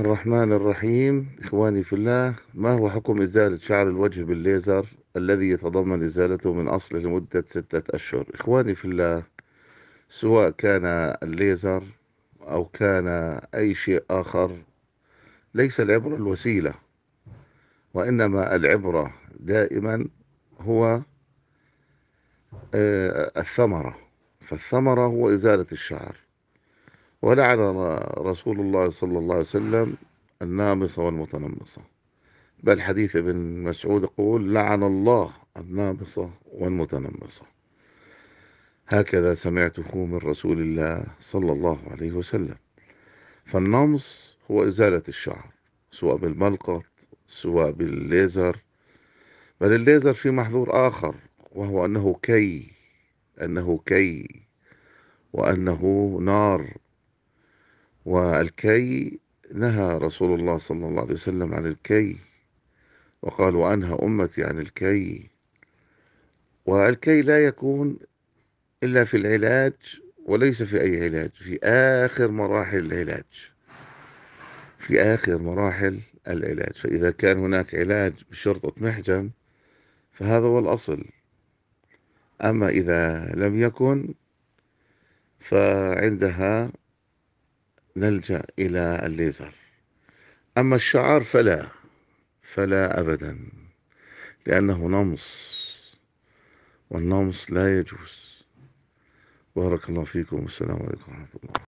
الرحمن الرحيم إخواني في الله ما هو حكم إزالة شعر الوجه بالليزر الذي يتضمن إزالته من أصله لمدة ستة أشهر إخواني في الله سواء كان الليزر أو كان أي شيء آخر ليس العبرة الوسيلة وإنما العبرة دائما هو آه، الثمرة فالثمرة هو إزالة الشعر ولعن رسول الله صلى الله عليه وسلم النامصة والمتنمصة بل حديث ابن مسعود يقول لعن الله النامصة والمتنمصة هكذا سمعته من رسول الله صلى الله عليه وسلم فالنمص هو إزالة الشعر سواء بالملقط سواء بالليزر بل الليزر في محظور آخر وهو أنه كي أنه كي وأنه نار والكي نهى رسول الله صلى الله عليه وسلم عن الكي وقال وأنهى أمتي عن الكي والكي لا يكون إلا في العلاج وليس في أي علاج في آخر مراحل العلاج في آخر مراحل العلاج فإذا كان هناك علاج بشرطة محجم فهذا هو الأصل أما إذا لم يكن فعندها نلجأ إلى الليزر أما الشعر فلا فلا أبدا لأنه نمص والنمص لا يجوز بارك الله فيكم والسلام عليكم ورحمة الله